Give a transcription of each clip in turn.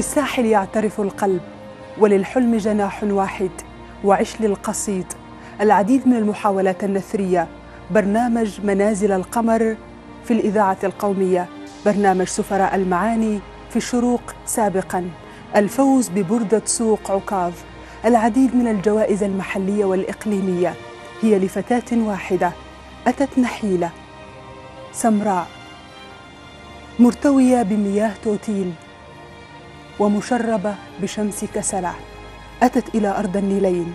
في الساحل يعترف القلب وللحلم جناح واحد وعش للقصيد العديد من المحاولات النثرية برنامج منازل القمر في الإذاعة القومية برنامج سفراء المعاني في الشروق سابقا الفوز ببردة سوق عكاظ العديد من الجوائز المحلية والإقليمية هي لفتاة واحدة أتت نحيلة سمراء مرتوية بمياه توتيل ومشربة بشمس كسلة أتت إلى أرض النيلين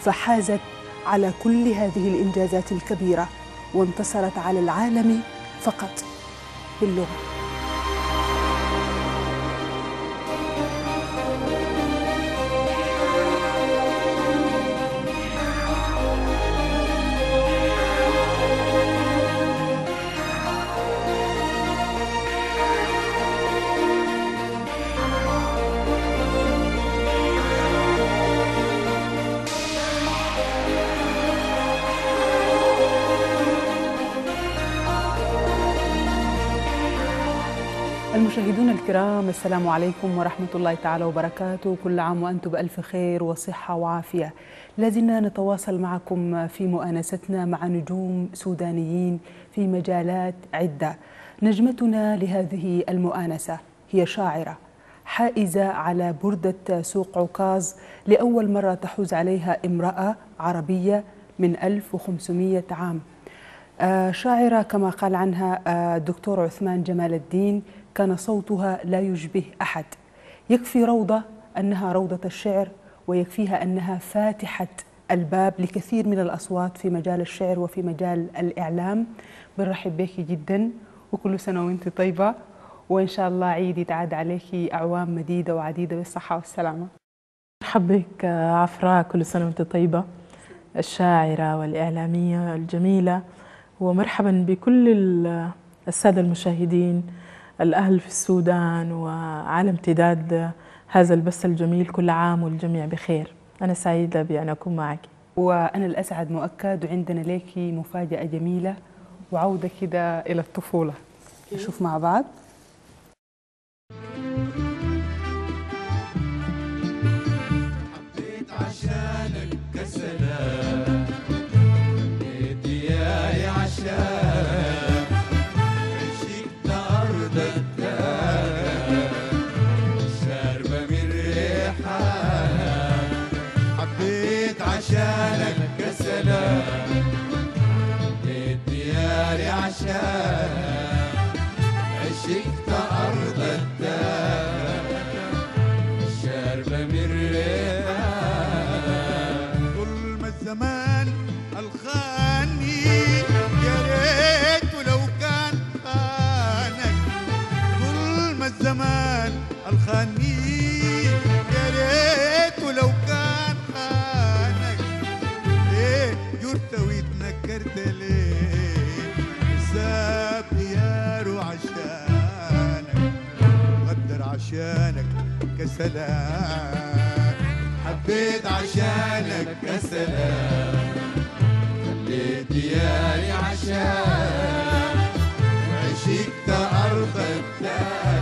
فحازت على كل هذه الإنجازات الكبيرة وانتصرت على العالم فقط باللغة الكرام السلام عليكم ورحمة الله تعالى وبركاته كل عام وأنتم بألف خير وصحة وعافية لازلنا نتواصل معكم في مؤانستنا مع نجوم سودانيين في مجالات عدة نجمتنا لهذه المؤانسة هي شاعرة حائزة على بردة سوق عكاظ لأول مرة تحوز عليها امرأة عربية من 1500 عام آه، شاعرة كما قال عنها الدكتور آه، عثمان جمال الدين كان صوتها لا يشبه أحد يكفي روضة أنها روضة الشعر ويكفيها أنها فاتحة الباب لكثير من الأصوات في مجال الشعر وفي مجال الإعلام بنرحب بك جدا وكل سنة وانت طيبة وإن شاء الله عيد يتعاد عليك أعوام مديدة وعديدة بالصحة والسلامة مرحبا بك عفراء كل سنة وانت طيبة الشاعرة والإعلامية الجميلة ومرحبا بكل السادة المشاهدين الأهل في السودان وعلى امتداد هذا البث الجميل كل عام والجميع بخير أنا سعيدة بأن أكون معك وأنا الأسعد مؤكد وعندنا ليكي مفاجأة جميلة وعودة كده إلى الطفولة نشوف مع بعض عشانك كسلان حبيت عشانك كسلان خليت ديالي عشانك وعشقت أرضك تاني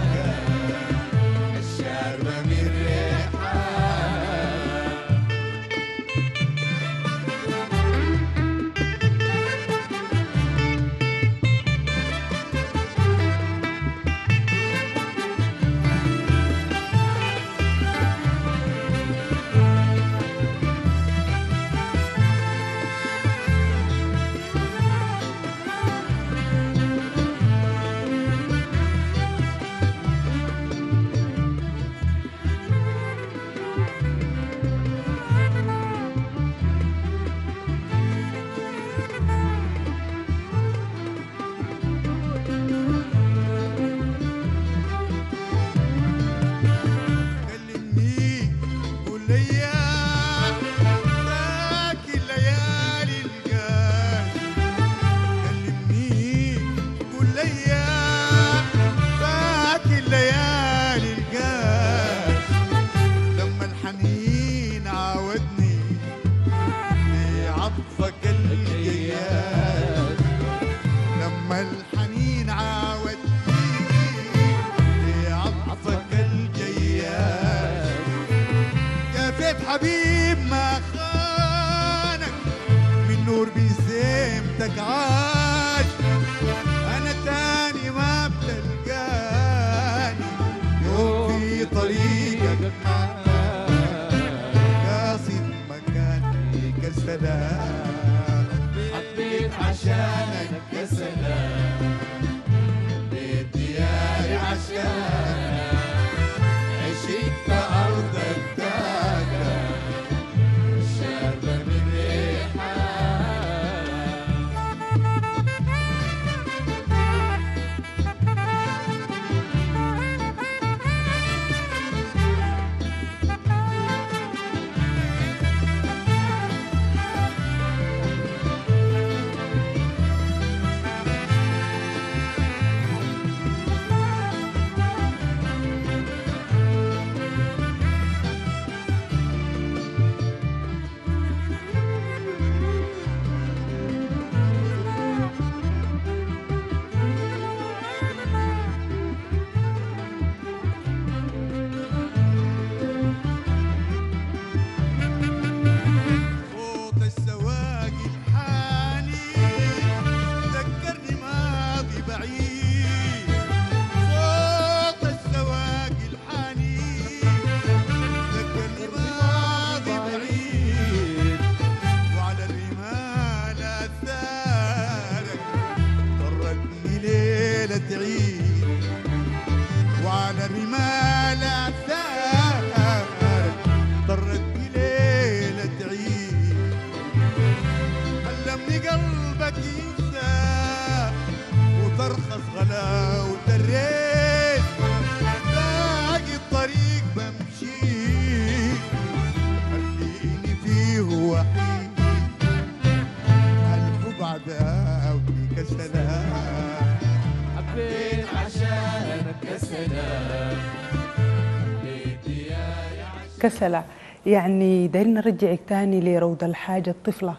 كسلة يعني دايرين نرجعك تاني لروض الحاجة الطفلة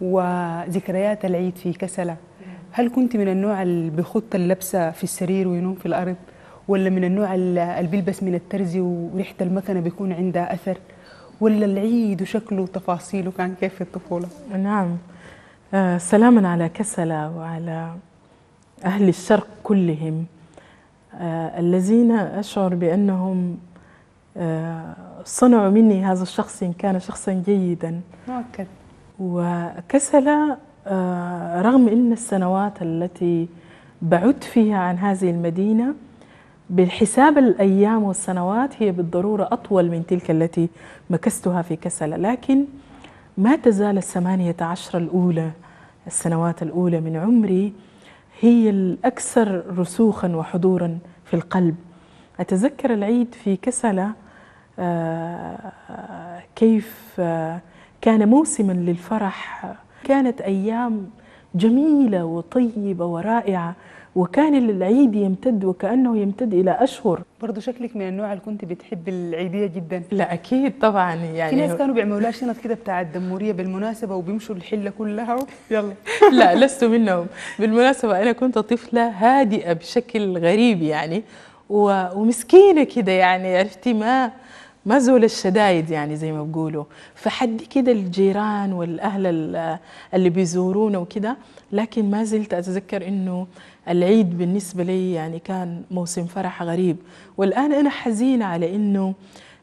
وذكريات العيد في كسلة هل كنت من النوع اللي بيخط اللبسة في السرير وينوم في الأرض ولا من النوع اللي بيلبس من الترزي وريحة المكنة بيكون عندها أثر ولا العيد وشكله وتفاصيله كان كيف في الطفولة نعم آه، سلاما على كسلة وعلى أهل الشرق كلهم آه، الذين أشعر بأنهم آه، صنعوا مني هذا الشخص إن كان شخصا جيدا مؤكد وكسل آه، رغم أن السنوات التي بعدت فيها عن هذه المدينة بحساب الأيام والسنوات هي بالضرورة أطول من تلك التي مكستها في كسلة لكن ما تزال الثمانية عشر الأولى السنوات الأولى من عمري هي الأكثر رسوخا وحضورا في القلب أتذكر العيد في كسلة آه، كيف آه، كان موسما للفرح كانت أيام جميلة وطيبة ورائعة وكان العيد يمتد وكأنه يمتد إلى أشهر برضه شكلك من النوع اللي كنت بتحب العيدية جدا لا أكيد طبعا يعني في ناس كانوا بيعملوا لها شنط كده بتاع الدمورية بالمناسبة وبيمشوا الحلة كلها يلا لا لست منهم بالمناسبة أنا كنت طفلة هادئة بشكل غريب يعني ومسكينة كده يعني عرفتي ما ما زول الشدايد يعني زي ما بقولوا فحد كده الجيران والأهل اللي بيزورونا وكده لكن ما زلت أتذكر إنه العيد بالنسبة لي يعني كان موسم فرح غريب والآن أنا حزينة على إنه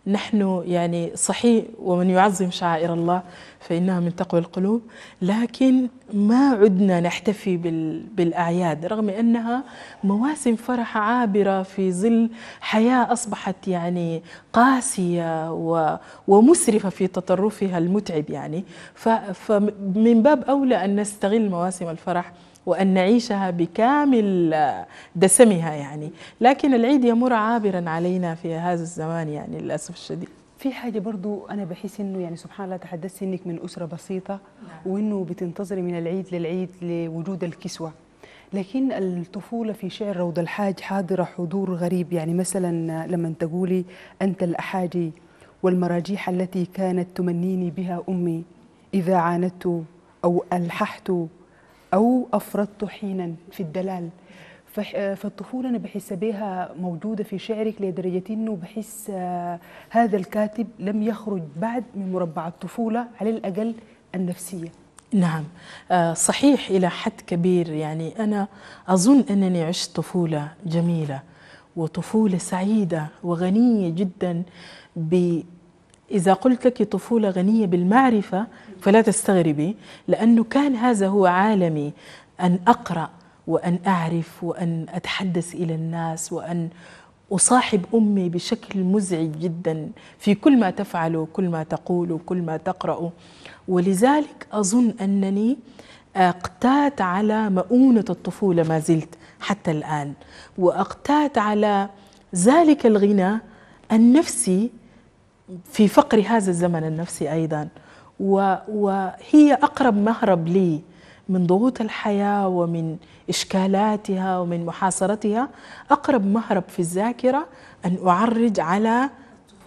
نحن يعني صحيح ومن يعظم شعائر الله فإنها من تقوى القلوب لكن ما عدنا نحتفي بالأعياد رغم أنها مواسم فرح عابرة في ظل حياة أصبحت يعني قاسية ومسرفة في تطرفها المتعب يعني فمن باب أولى أن نستغل مواسم الفرح وأن نعيشها بكامل دسمها يعني لكن العيد يمر عابرا علينا في هذا الزمان يعني للأسف الشديد في حاجة برضو أنا بحس إنه يعني سبحان الله تحدثت إنك من أسرة بسيطة نعم. وإنه بتنتظري من العيد للعيد لوجود الكسوة لكن الطفولة في شعر روض الحاج حاضرة حضور غريب يعني مثلا لما تقولي أنت الأحاجي والمراجيح التي كانت تمنيني بها أمي إذا عاندت أو ألححت أو أفردت حينا في الدلال فالطفولة أنا بحس بها موجودة في شعرك لدرجة أنه بحس آه، هذا الكاتب لم يخرج بعد من مربع الطفولة على الأقل النفسية نعم آه، صحيح إلى حد كبير يعني أنا أظن أنني عشت طفولة جميلة وطفولة سعيدة وغنية جدا ب إذا قلت لك طفولة غنية بالمعرفة فلا تستغربي لأنه كان هذا هو عالمي أن أقرأ وأن أعرف وأن أتحدث إلى الناس وأن أصاحب أمي بشكل مزعج جدا في كل ما تفعله وكل ما تقوله وكل ما تقرأه ولذلك أظن أنني آه، أقتات على مؤونة الطفولة ما زلت حتى الآن وأقتات على ذلك الغنى النفسي في فقر هذا الزمن النفسي أيضا وهي أقرب مهرب لي من ضغوط الحياة ومن إشكالاتها ومن محاصرتها أقرب مهرب في الذاكرة أن أعرج على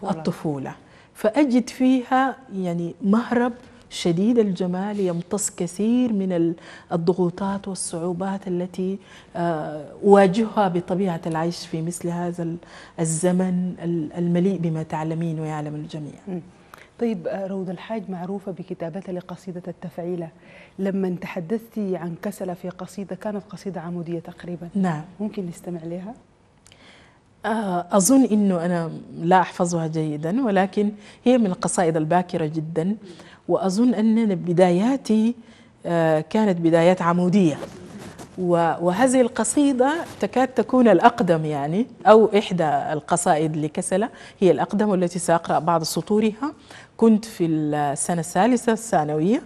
الطفولة, الطفولة. فأجد فيها يعني مهرب شديد الجمال يمتص كثير من الضغوطات والصعوبات التي آه، أواجهها بطبيعة العيش في مثل هذا الزمن المليء بما تعلمين ويعلم الجميع طيب آه، روض الحاج معروفة بكتابتها لقصيدة التفعيلة لما تحدثتي عن كسلة في قصيدة كانت قصيدة عمودية تقريبا نعم ممكن نستمع لها؟ آه، أظن أنه أنا لا أحفظها جيدا ولكن هي من القصائد الباكرة جدا وأظن أن بداياتي آه، كانت بدايات عمودية وهذه القصيدة تكاد تكون الأقدم يعني أو إحدى القصائد لكسلة هي الأقدم والتي سأقرأ بعض سطورها كنت في السنة الثالثة الثانوية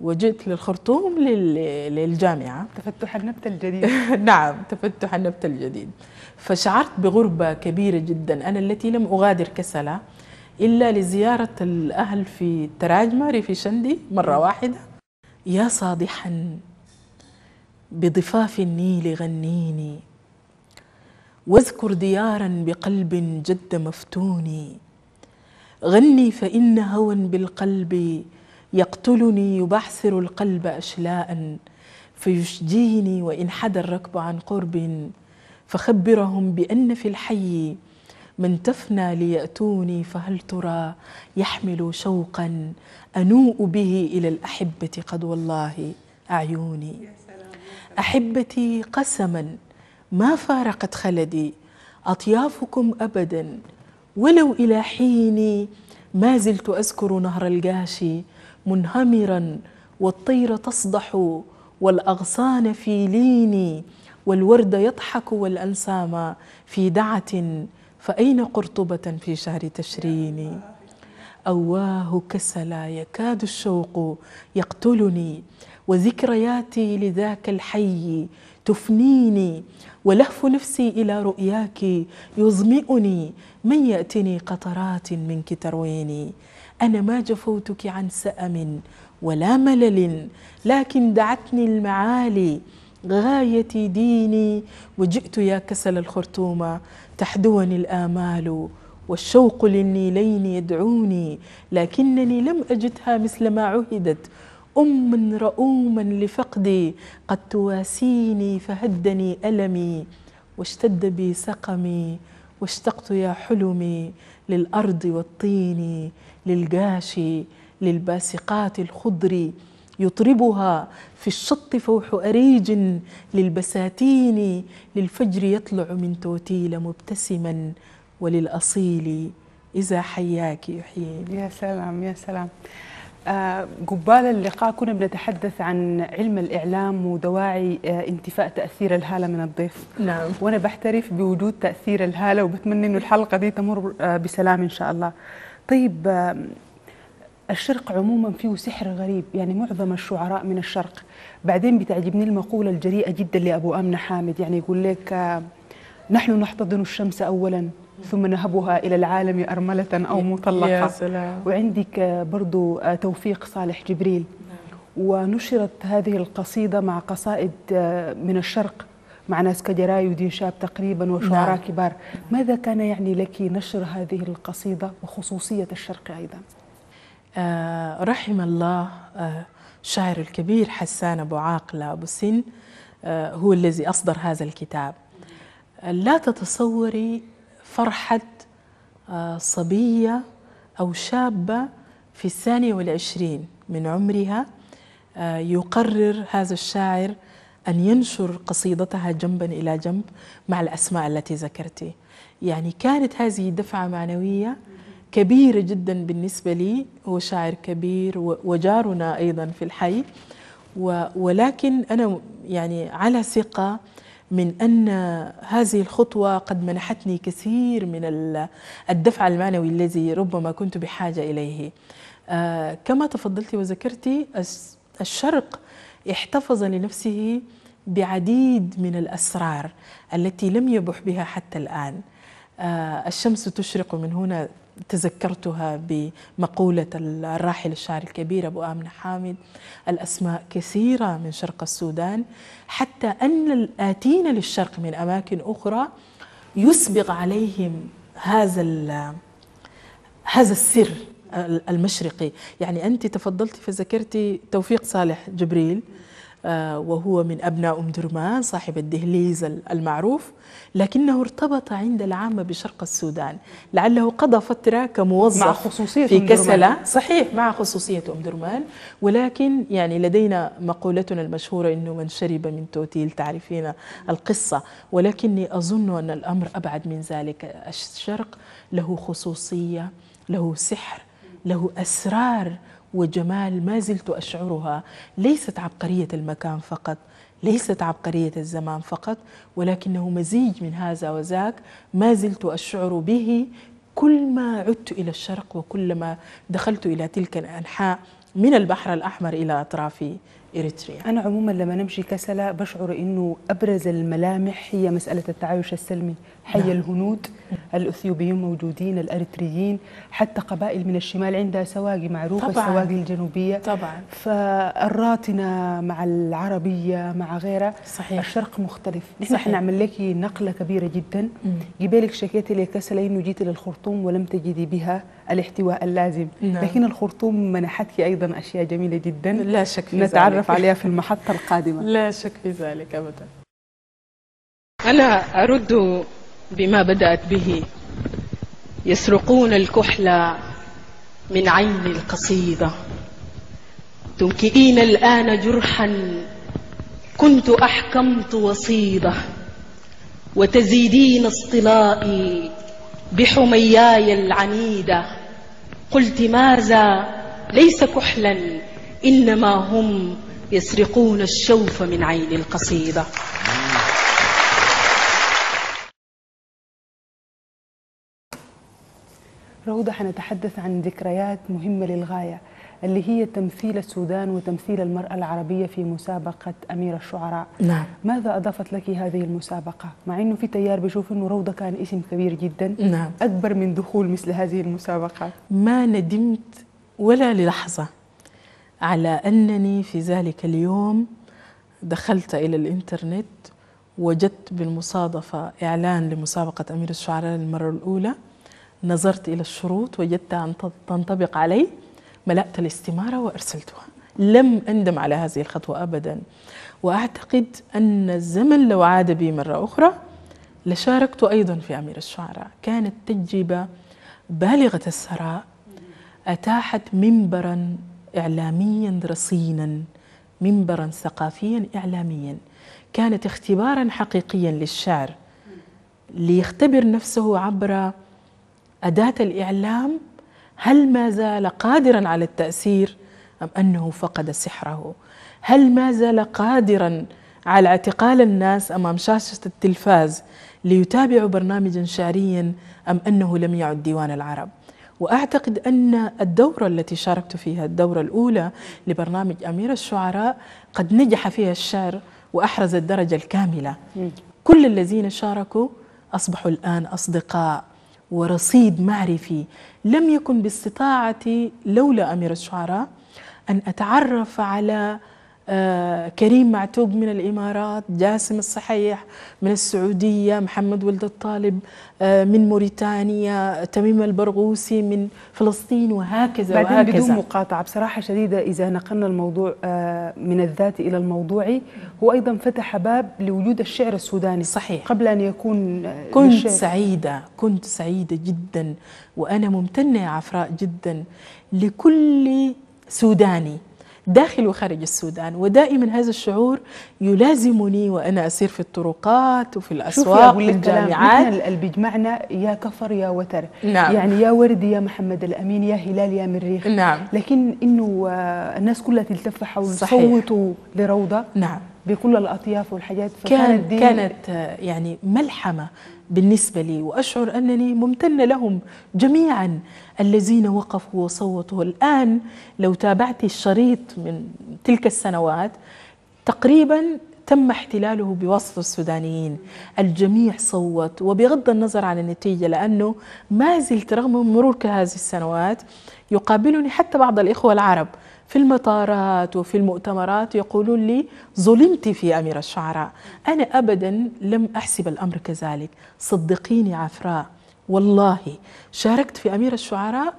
وجئت للخرطوم للجامعة تفتح النبتة الجديد نعم تفتح النبتة الجديد فشعرت بغربة كبيرة جدا أنا التي لم أغادر كسلا إلا لزيارة الأهل في تراجمة في شندي مرة واحدة يا صادحا بضفاف النيل غنيني واذكر ديارا بقلب جد مفتوني غني فإن هوى بالقلب يقتلني يبعثر القلب أشلاء فيشجيني وإن حدا الركب عن قرب فخبرهم بأن في الحي من تفنى ليأتوني فهل ترى يحمل شوقا أنوء به إلى الأحبة قد والله أعيوني أحبتي قسما ما فارقت خلدي أطيافكم أبدا ولو إلى حين ما زلت أذكر نهر الجاشي منهمرا والطير تصدح والأغصان في ليني والورد يضحك والأنسام في دعة فأين قرطبة في شهر تشرين أواه كسلا يكاد الشوق يقتلني وذكرياتي لذاك الحي تفنيني ولهف نفسي إلى رؤياك يظمئني من يأتني قطرات منك ترويني أنا ما جفوتك عن سأم ولا ملل لكن دعتني المعالي غاية ديني وجئت يا كسل الخرطومة تحدوني الآمال والشوق للنيلين يدعوني لكنني لم أجدها مثل ما عهدت أم رؤوما لفقدي قد تواسيني فهدني ألمي واشتد بي سقمي واشتقت يا حلمي للأرض والطين للجاشي للباسقات الخضر يطربها في الشط فوح أريج للبساتين للفجر يطلع من توتيل مبتسما وللأصيل إذا حياك يحييني يا سلام يا سلام آه، قبال اللقاء كنا بنتحدث عن علم الإعلام ودواعي آه، انتفاء تأثير الهالة من الضيف نعم وأنا بحترف بوجود تأثير الهالة وبتمنى أنه الحلقة دي تمر آه، بسلام إن شاء الله طيب الشرق عموما فيه سحر غريب يعني معظم الشعراء من الشرق بعدين بتعجبني المقولة الجريئة جدا لأبو أمنة حامد يعني يقول لك نحن نحتضن الشمس أولا ثم نهبها إلى العالم أرملة أو مطلقة يا سلام. وعندك آه، برضو آه، توفيق صالح جبريل نعم. ونشرت هذه القصيدة مع قصائد آه، من الشرق مع ناس كجراي ودين شاب تقريبا وشعراء نعم. كبار ماذا كان يعني لك نشر هذه القصيدة وخصوصية الشرق أيضا آه رحم الله آه الشاعر الكبير حسان أبو عاقلة أبو سن آه هو الذي أصدر هذا الكتاب لا تتصوري فرحة آه، صبية أو شابة في الثانية والعشرين من عمرها آه، يقرر هذا الشاعر أن ينشر قصيدتها جنبا إلى جنب مع الأسماء التي ذكرتي يعني كانت هذه دفعة معنوية كبيرة جدا بالنسبة لي هو شاعر كبير وجارنا أيضا في الحي ولكن أنا يعني على ثقة من أن هذه الخطوة قد منحتني كثير من الدفع المعنوي الذي ربما كنت بحاجة إليه آه، كما تفضلت وذكرتي الشرق احتفظ لنفسه بعديد من الأسرار التي لم يبح بها حتى الآن آه، الشمس تشرق من هنا تذكرتها بمقولة الراحل الشاعر الكبير أبو آمنة حامد الأسماء كثيرة من شرق السودان حتى أن الآتين للشرق من أماكن أخرى يسبغ عليهم هذا هذا السر المشرقي يعني أنت تفضلتي فذكرتي توفيق صالح جبريل آه، وهو من أبناء أم درمان صاحب الدهليز المعروف لكنه ارتبط عند العامة بشرق السودان لعله قضى فترة كموظف مع خصوصية في كسلة صحيح مع خصوصية أم درمان ولكن يعني لدينا مقولتنا المشهورة أنه من شرب من توتيل تعرفين القصة ولكني أظن أن الأمر أبعد من ذلك الشرق له خصوصية له سحر له أسرار وجمال ما زلت أشعرها ليست عبقرية المكان فقط ليست عبقرية الزمان فقط ولكنه مزيج من هذا وذاك ما زلت أشعر به كل ما عدت إلى الشرق وكلما دخلت إلى تلك الأنحاء من البحر الأحمر إلى أطراف إريتريا أنا عموما لما نمشي كسلة بشعر أنه أبرز الملامح هي مسألة التعايش السلمي حي نعم. الهنود الاثيوبيين موجودين الاريتريين حتى قبائل من الشمال عندها سواقي معروفه طبعا. السواقي الجنوبيه طبعا فالراطنه مع العربيه مع غيرها صحيح الشرق مختلف نحن نعمل لك نقله كبيره جدا جبالك شكيتي لي كسل انه جيتي للخرطوم ولم تجدي بها الاحتواء اللازم نعم. لكن الخرطوم منحتك ايضا اشياء جميله جدا لا شك في نتعرف ذلك. عليها في المحطه القادمه لا شك في ذلك ابدا انا ارد بما بدأت به يسرقون الكحل من عين القصيدة تنكئين الآن جرحا كنت أحكمت وصيدة وتزيدين اصطلائي بحمياي العنيدة قلت ماذا ليس كحلا إنما هم يسرقون الشوف من عين القصيدة روضة حنتحدث عن ذكريات مهمة للغاية اللي هي تمثيل السودان وتمثيل المرأة العربية في مسابقة أمير الشعراء نعم. ماذا أضافت لك هذه المسابقة؟ مع أنه في تيار بيشوف أنه روضة كان اسم كبير جدا نعم. أكبر من دخول مثل هذه المسابقة ما ندمت ولا للحظة على أنني في ذلك اليوم دخلت إلى الإنترنت وجدت بالمصادفة إعلان لمسابقة أمير الشعراء للمرة الأولى نظرت إلى الشروط وجدتها أن تنطبق علي ملأت الاستمارة وأرسلتها لم أندم على هذه الخطوة أبدا وأعتقد أن الزمن لو عاد بي مرة أخرى لشاركت أيضا في أمير الشعراء كانت تجربة بالغة الثراء أتاحت منبرا إعلاميا رصينا منبرا ثقافيا إعلاميا كانت اختبارا حقيقيا للشعر ليختبر نفسه عبر أداة الإعلام هل ما زال قادرا على التأثير أم أنه فقد سحره هل ما زال قادرا على اعتقال الناس أمام شاشة التلفاز ليتابعوا برنامجا شعريا أم أنه لم يعد ديوان العرب وأعتقد أن الدورة التي شاركت فيها الدورة الأولى لبرنامج أمير الشعراء قد نجح فيها الشعر وأحرز الدرجة الكاملة كل الذين شاركوا أصبحوا الآن أصدقاء ورصيد معرفي لم يكن باستطاعتي لولا أمير الشعراء أن أتعرف على آه، كريم معتوق من الإمارات جاسم الصحيح من السعودية محمد ولد الطالب آه، من موريتانيا تميم البرغوثي من فلسطين وهكذا بعدين وهكذا بدون مقاطعة بصراحة شديدة إذا نقلنا الموضوع آه، من الذات إلى الموضوعي هو أيضا فتح باب لوجود الشعر السوداني صحيح قبل أن يكون كنت للشعر. سعيدة كنت سعيدة جدا وأنا ممتنة يا عفراء جدا لكل سوداني داخل وخارج السودان ودائما هذا الشعور يلازمني وأنا أسير في الطرقات وفي الأسواق وفي الجامعات اللي بيجمعنا يا كفر يا وتر نعم. يعني يا وردي يا محمد الأمين يا هلال يا مريخ نعم. لكن إنه آه، الناس كلها تلتف حول صوتوا لروضة نعم بكل الأطياف والحاجات كانت دي كانت يعني ملحمة بالنسبة لي وأشعر أنني ممتنة لهم جميعا الذين وقفوا وصوتوا الآن لو تابعت الشريط من تلك السنوات تقريبا تم احتلاله بوصف السودانيين الجميع صوت وبغض النظر عن النتيجة لأنه ما زلت رغم مرور هذه السنوات يقابلني حتى بعض الإخوة العرب في المطارات وفي المؤتمرات يقولون لي ظلمت في أمير الشعراء أنا أبدا لم أحسب الأمر كذلك صدقيني عفراء والله شاركت في أمير الشعراء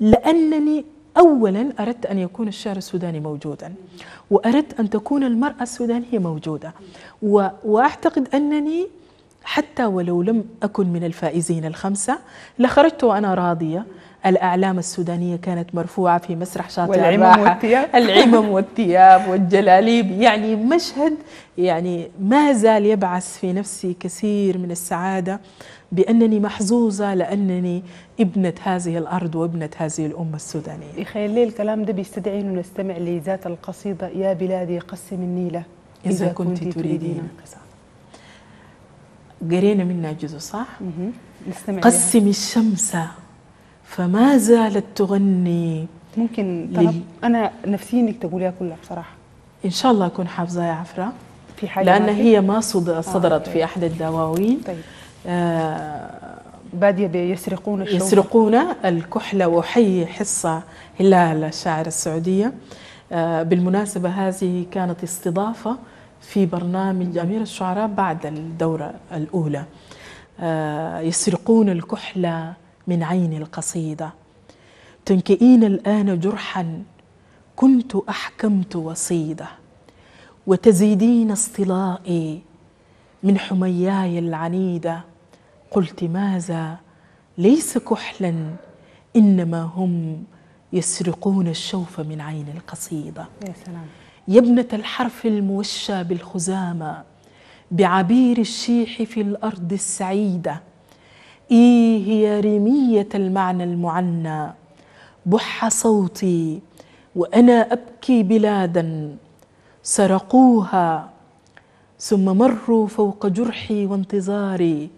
لأنني اولا اردت ان يكون الشعر السوداني موجودا واردت ان تكون المراه السودانيه موجوده واعتقد انني حتى ولو لم اكن من الفائزين الخمسه لخرجت وانا راضيه الأعلام السودانية كانت مرفوعة في مسرح شاطئ والعمم والثياب. العمم والثياب والجلاليب يعني مشهد يعني ما زال يبعث في نفسي كثير من السعادة بأنني محظوظة لأنني ابنة هذه الأرض وابنة هذه الأمة السودانية يخيل الكلام ده بيستدعي أنه نستمع لذات القصيدة يا بلادي قسم النيلة إذا, إذا كنت, كنت تريدين قرينا منها جزء صح؟ نستمع قسم الشمس فما زالت تغني ممكن طلب انا نفسي انك تقوليها كلها بصراحه ان شاء الله اكون حافظه يا عفراء في حاجه لان هي ما آه، صدرت آه، طيب. في احد الدواوين طيب آه باديه بيسرقون الشوق يسرقون الكحله واحيي حصه هلال الشاعره السعوديه آه بالمناسبه هذه كانت استضافه في برنامج امير الشعراء بعد الدوره الاولى آه يسرقون الكحله من عين القصيدة تنكئين الآن جرحا كنت أحكمت وصيدة وتزيدين اصطلائي من حمياي العنيدة قلت ماذا ليس كحلا إنما هم يسرقون الشوف من عين القصيدة يا سلام يا ابنة الحرف الموشى بالخزامة بعبير الشيح في الأرض السعيدة إي هي ريمية المعنى المعنى بح صوتي وأنا أبكي بلادا سرقوها ثم مروا فوق جرحي وانتظاري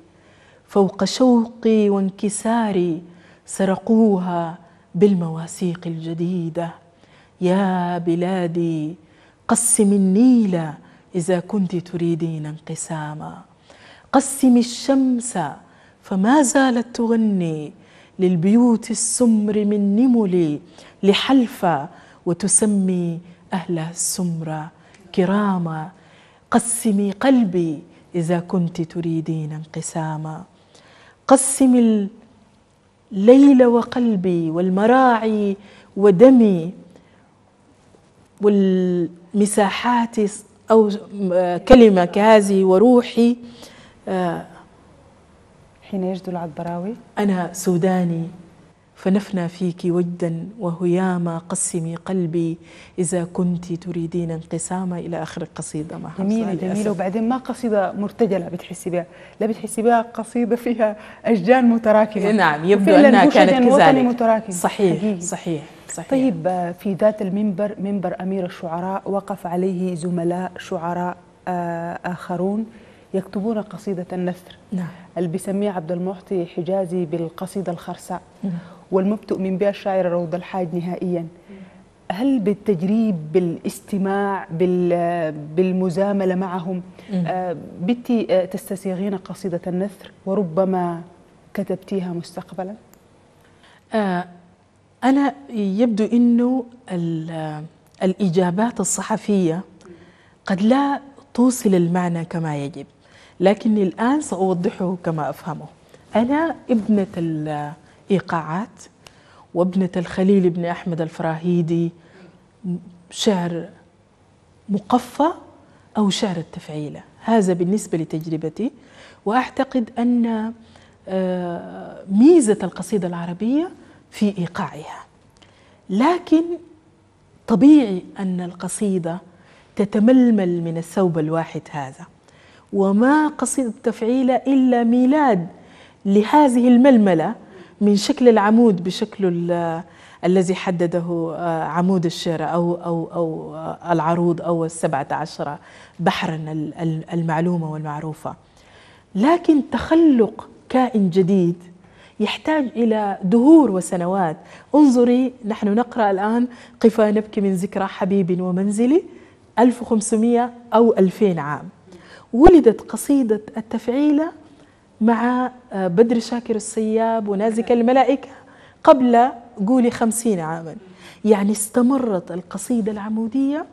فوق شوقي وانكساري سرقوها بالمواثيق الجديدة يا بلادي قسم النيل إذا كنت تريدين انقساما قسم الشمس فما زالت تغني للبيوت السمر من نملي لحلفة وتسمي أهل السمرة كراما قسمي قلبي إذا كنت تريدين انقساما قسم الليل وقلبي والمراعي ودمي والمساحات أو كلمة كهذه وروحي آه، حين يجدل العذبراوي أنا سوداني فنفنى فيك وجدا وهياما قسمي قلبي إذا كنت تريدين انقساما إلى آخر القصيدة ما جميلة جميلة وبعدين ما قصيدة مرتجلة بتحسي بها لا بتحسي بها قصيدة فيها أشجان متراكمة إيه، نعم يبدو أنها كانت كذلك متراكم. صحيح حقيقي. صحيح صحيح. طيب في ذات المنبر منبر أمير الشعراء وقف عليه زملاء شعراء آه، آخرون يكتبون قصيدة النثر نعم. اللي بيسميه عبد المعطي حجازي بالقصيدة الخرساء نعم. والمبتؤ من بها الشاعر روض الحاج نهائيا هل بالتجريب بالاستماع بالمزاملة معهم نعم. آه، بنت آه، تستسيغين قصيدة النثر وربما كتبتيها مستقبلا آه أنا يبدو أنه آه، الإجابات الصحفية قد لا توصل المعنى كما يجب لكني الآن سأوضحه كما أفهمه أنا ابنة الإيقاعات وابنة الخليل بن أحمد الفراهيدي شعر مقفى أو شعر التفعيلة هذا بالنسبة لتجربتي وأعتقد أن آه، ميزة القصيدة العربية في إيقاعها لكن طبيعي أن القصيدة تتململ من الثوب الواحد هذا وما قصد التفعيل إلا ميلاد لهذه الململة من شكل العمود بشكل الذي حدده آه، عمود الشعر أو, أو, أو آه، العروض أو السبعة عشر بحرا المعلومة والمعروفة لكن تخلق كائن جديد يحتاج إلى دهور وسنوات انظري نحن نقرأ الآن قفا نبكي من ذكرى حبيب ومنزلي 1500 أو 2000 عام ولدت قصيدة التفعيلة مع آه، بدر شاكر السياب ونازك الملائكة قبل قولي خمسين عاما يعني استمرت القصيدة العمودية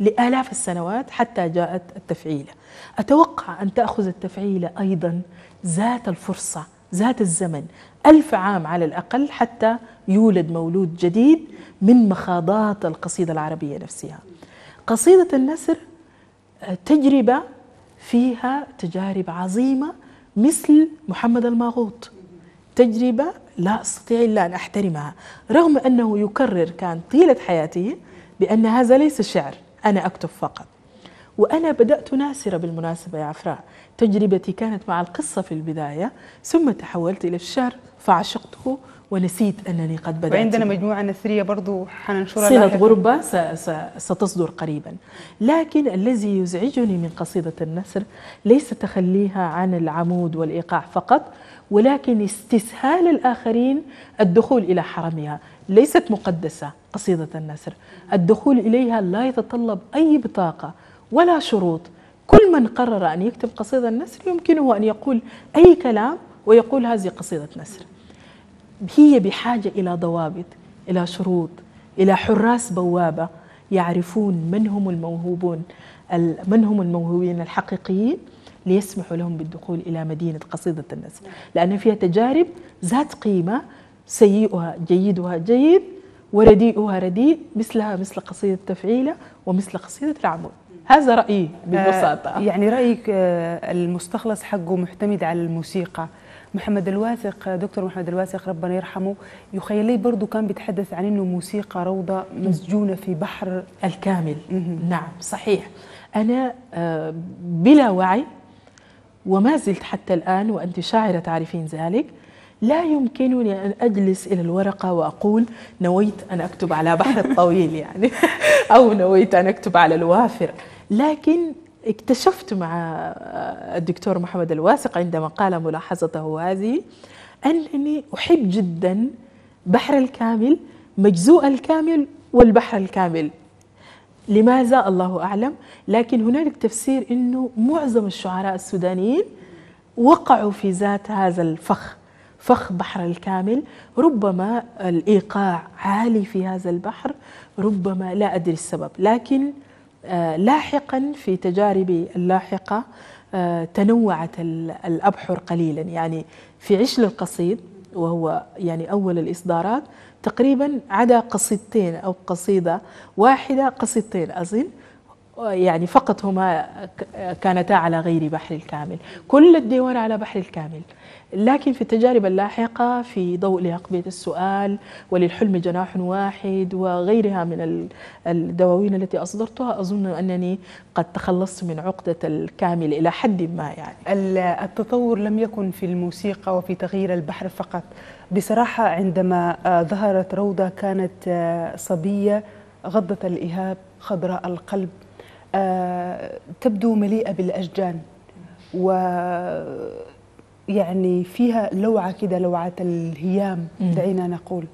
لآلاف السنوات حتى جاءت التفعيلة أتوقع أن تأخذ التفعيلة أيضا ذات الفرصة ذات الزمن ألف عام على الأقل حتى يولد مولود جديد من مخاضات القصيدة العربية نفسها قصيدة النسر آه، تجربة فيها تجارب عظيمة مثل محمد الماغوط تجربة لا أستطيع إلا أن أحترمها رغم أنه يكرر كان طيلة حياته بأن هذا ليس شعر أنا أكتب فقط وأنا بدأت ناسرة بالمناسبة يا عفراء تجربتي كانت مع القصة في البداية ثم تحولت إلى الشعر فعشقته ونسيت أنني قد بدأت وعندنا مجموعة نثرية برضو حننشرها صلة غربة ستصدر قريبا لكن الذي يزعجني من قصيدة النسر ليس تخليها عن العمود والإيقاع فقط ولكن استسهال الآخرين الدخول إلى حرمها ليست مقدسة قصيدة النسر الدخول إليها لا يتطلب أي بطاقة ولا شروط كل من قرر أن يكتب قصيدة النسر يمكنه أن يقول أي كلام ويقول هذه قصيدة نسر هي بحاجة إلى ضوابط إلى شروط إلى حراس بوابة يعرفون من هم الموهوبون من هم الموهوبين الحقيقيين ليسمحوا لهم بالدخول إلى مدينة قصيدة النسر لأن فيها تجارب ذات قيمة سيئها جيدها جيد ورديئها رديء مثلها مثل قصيدة تفعيلة ومثل قصيدة العمود هذا رأيي ببساطة آه، يعني رأيك آه، المستخلص حقه معتمد على الموسيقى محمد الواثق دكتور محمد الواثق ربنا يرحمه يخيل لي برضه كان بيتحدث عن انه موسيقى روضه مسجونه في بحر الكامل نعم صحيح انا آه، بلا وعي وما زلت حتى الان وانت شاعره تعرفين ذلك لا يمكنني أن أجلس إلى الورقة وأقول نويت أن أكتب على بحر الطويل يعني أو نويت أن أكتب على الوافر لكن اكتشفت مع آه، الدكتور محمد الواثق عندما قال ملاحظته هذه أنني أحب جدا بحر الكامل مجزوء الكامل والبحر الكامل لماذا الله أعلم لكن هنالك تفسير أنه معظم الشعراء السودانيين وقعوا في ذات هذا الفخ فخ بحر الكامل ربما الإيقاع عالي في هذا البحر ربما لا أدري السبب لكن آه، لاحقا في تجاربي اللاحقة آه، تنوعت الأبحر قليلا يعني في عشل القصيد وهو يعني أول الإصدارات تقريبا عدا قصيدتين أو قصيدة واحدة قصيدتين أظن يعني فقط هما كانتا على غير بحر الكامل كل الديوان على بحر الكامل لكن في التجارب اللاحقة في ضوء لأقبية السؤال وللحلم جناح واحد وغيرها من الدواوين التي أصدرتها أظن أنني قد تخلصت من عقدة الكامل إلى حد ما يعني التطور لم يكن في الموسيقى وفي تغيير البحر فقط بصراحة عندما آه، ظهرت روضة كانت آه، صبية غضة الإهاب خضراء القلب آه، تبدو مليئة بالأشجان و يعني فيها لوعة كده لوعة الهيام دعينا نقول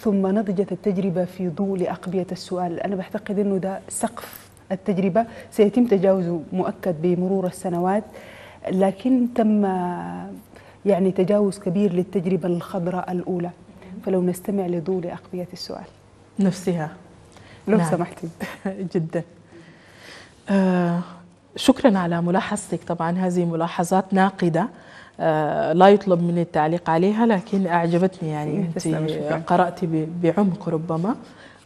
ثم نضجت التجربة في ضوء لأقبية السؤال أنا بعتقد أنه ده سقف التجربة سيتم تجاوزه مؤكد بمرور السنوات لكن تم يعني تجاوز كبير للتجربة الخضراء الأولى فلو نستمع لضوء لأقبية السؤال نفسها لو نعم. سمحتي جدا آه شكرا على ملاحظتك طبعا هذه ملاحظات ناقدة آه، لا يطلب مني التعليق عليها لكن أعجبتني يعني أنت قرأت بعمق ربما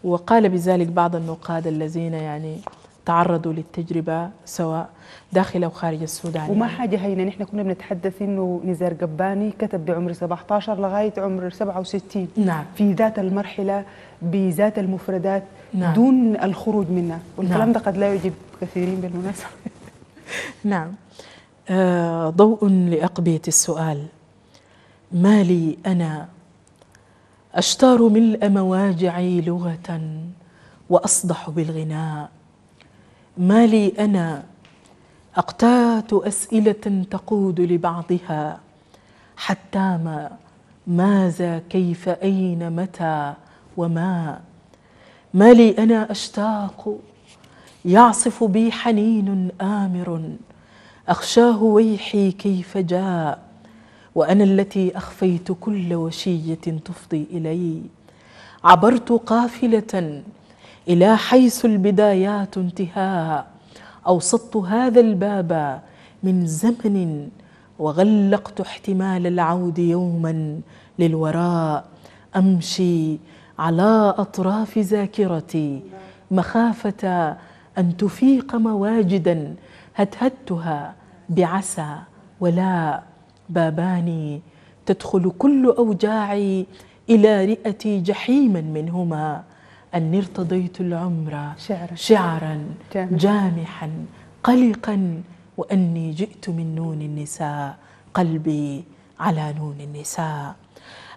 وقال بذلك بعض النقاد الذين يعني تعرضوا للتجربة سواء داخل أو خارج السودان وما حاجة هينة نحن كنا بنتحدث إنه نزار قباني كتب بعمر 17 لغاية عمر 67 نعم. في ذات المرحلة بذات المفردات نعم. دون الخروج منها والكلام نعم. ده قد لا يعجب كثيرين بالمناسبة نعم آه، ضوء لأقبية السؤال ما لي أنا أشتار ملء مواجعي لغة وأصدح بالغناء ما لي أنا أقتات أسئلة تقود لبعضها حتى ما ماذا كيف أين متى وما ما لي أنا أشتاق يعصف بي حنين آمر أخشاه ويحي كيف جاء وأنا التي أخفيت كل وشية تفضي إلي عبرت قافلة إلى حيث البدايات انتهاء أوسطت هذا الباب من زمن وغلقت احتمال العود يوما للوراء أمشي على أطراف ذاكرتي مخافة أن تفيق مواجدا هتهتها بعسى ولا بابان تدخل كل أوجاعي إلى رئتي جحيما منهما أني ارتضيت العمر شعرا, شعرا جامحا, جامحا قلقا وأني جئت من نون النساء قلبي على نون النساء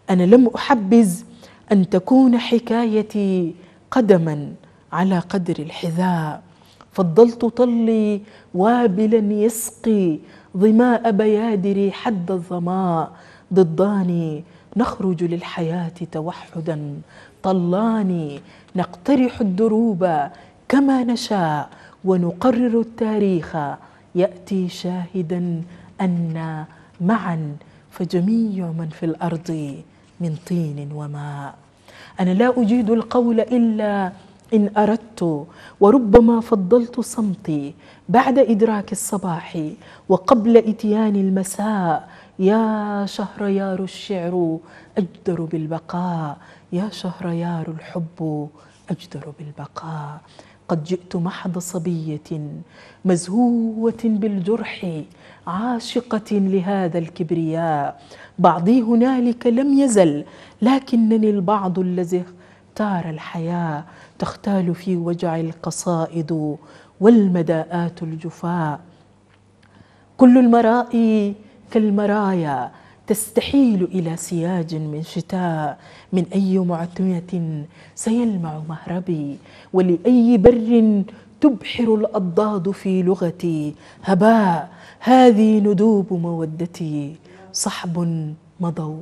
أنا لم أحبز أن تكون حكايتي قدما على قدر الحذاء فضلت طلي وابلا يسقي ظماء بيادري حد الظماء ضداني نخرج للحياة توحدا طلاني نقترح الدروب كما نشاء ونقرر التاريخ يأتي شاهدا أنا معا فجميع من في الأرض من طين وماء أنا لا أجيد القول إلا إن أردت وربما فضلت صمتي بعد إدراك الصباح وقبل إتيان المساء يا شهريار الشعر أجدر بالبقاء يا شهريار الحب أجدر بالبقاء قد جئت محض صبية مزهوة بالجرح عاشقة لهذا الكبرياء بعضي هنالك لم يزل لكنني البعض الذي اختار الحياة تختال في وجع القصائد والمداءات الجفاء كل المرائي كالمرايا تستحيل إلى سياج من شتاء من أي معتمية سيلمع مهربي ولأي بر تبحر الأضداد في لغتي هباء هذه ندوب مودتي صحب مضوا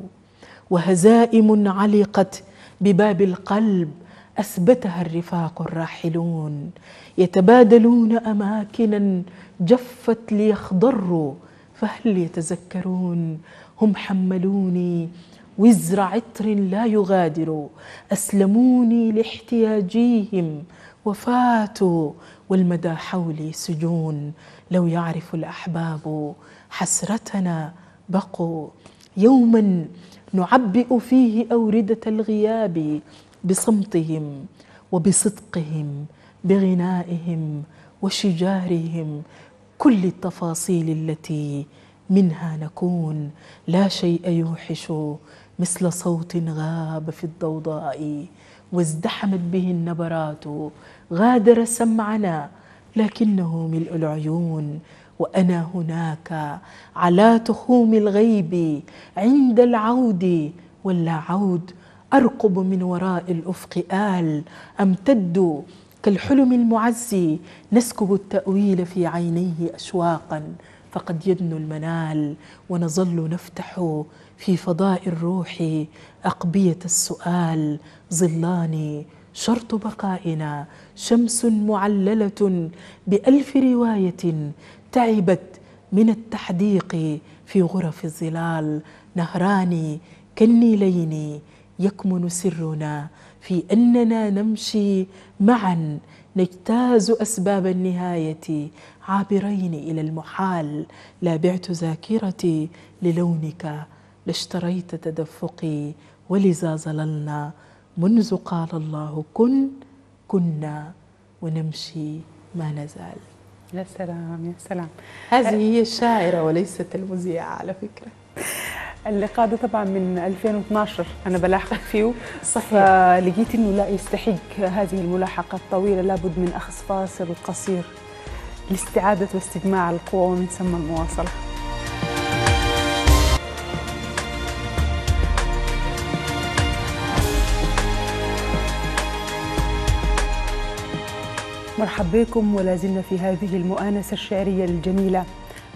وهزائم علقت بباب القلب اثبتها الرفاق الراحلون يتبادلون اماكنا جفت ليخضروا فهل يتذكرون هم حملوني وزر عطر لا يغادر اسلموني لاحتياجيهم وفاتوا والمدى حولي سجون لو يعرف الاحباب حسرتنا بقوا يوما نعبئ فيه اورده الغياب بصمتهم وبصدقهم بغنائهم وشجارهم كل التفاصيل التي منها نكون لا شيء يوحش مثل صوت غاب في الضوضاء وازدحمت به النبرات غادر سمعنا لكنه ملء العيون وانا هناك على تخوم الغيب عند العود ولا عود أرقب من وراء الأفق آل أمتد كالحلم المعزي نسكب التأويل في عينيه أشواقا فقد يدنو المنال ونظل نفتح في فضاء الروح أقبية السؤال ظلان شرط بقائنا شمس معللة بألف رواية تعبت من التحديق في غرف الظلال نهران كالنيلين يكمن سرنا في اننا نمشي معا نجتاز اسباب النهايه عابرين الى المحال لا بعت ذاكرتي للونك لاشتريت تدفقي ولذا ظللنا منذ قال الله كن كنا ونمشي ما نزال يا سلام يا سلام هذه هي الشاعرة وليست المذيعة على فكرة اللقاء ده طبعا من 2012 انا بلاحقك فيه صحيح فلقيت انه لا يستحق هذه الملاحقه الطويله لابد من اخذ فاصل قصير لاستعاده واستجماع القوى ومن ثم المواصله مرحبا بكم ولا زلنا في هذه المؤانسه الشعريه الجميله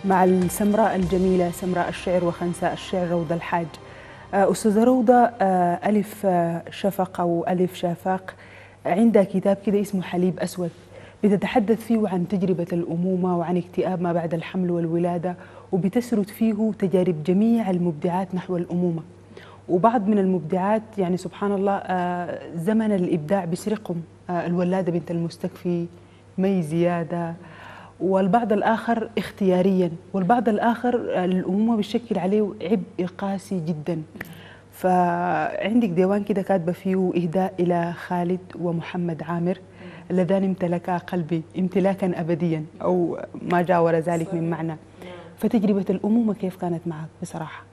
مع السمراء الجميلة سمراء الشعر وخنساء الشعر روضة الحاج آه، أستاذة روضة آه، ألف آه، شفق أو ألف شفاق عندها كتاب كده اسمه حليب أسود بتتحدث فيه عن تجربة الأمومة وعن اكتئاب ما بعد الحمل والولادة وبتسرد فيه تجارب جميع المبدعات نحو الأمومة وبعض من المبدعات يعني سبحان الله زمن الإبداع بسرقهم الولادة بنت المستكفي مي زيادة والبعض الآخر اختياريا والبعض الآخر الأمومة بتشكل عليه عبء قاسي جدا فعندك ديوان كده كاتبة فيه إهداء إلى خالد ومحمد عامر اللذان امتلكا قلبي امتلاكا أبديا أو ما جاور ذلك من معنى فتجربة الأمومة كيف كانت معك بصراحة؟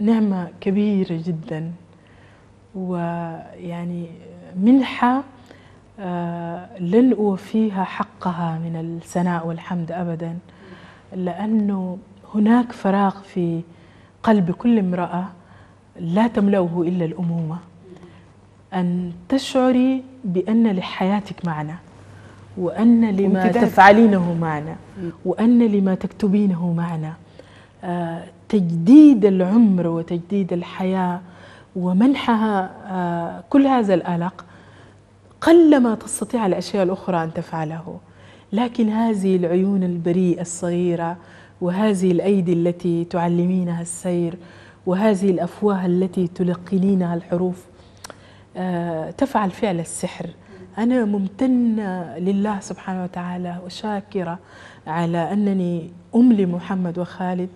نعمة كبيرة جدا ويعني منحة آه، لن أوفيها حقها من الثناء والحمد أبدا لأنه هناك فراغ في قلب كل امرأة لا تملأه إلا الأمومة أن تشعري بأن لحياتك معنى وأن لما تفعلينه معنى وأن لما تكتبينه معنى آه، تجديد العمر وتجديد الحياة ومنحها آه، كل هذا الألق قلما تستطيع الأشياء الأخرى أن تفعله لكن هذه العيون البريئة الصغيرة وهذه الأيدي التي تعلمينها السير وهذه الأفواه التي تلقنينها الحروف آه، تفعل فعل السحر أنا ممتنة لله سبحانه وتعالى وشاكرة على أنني أم لمحمد وخالد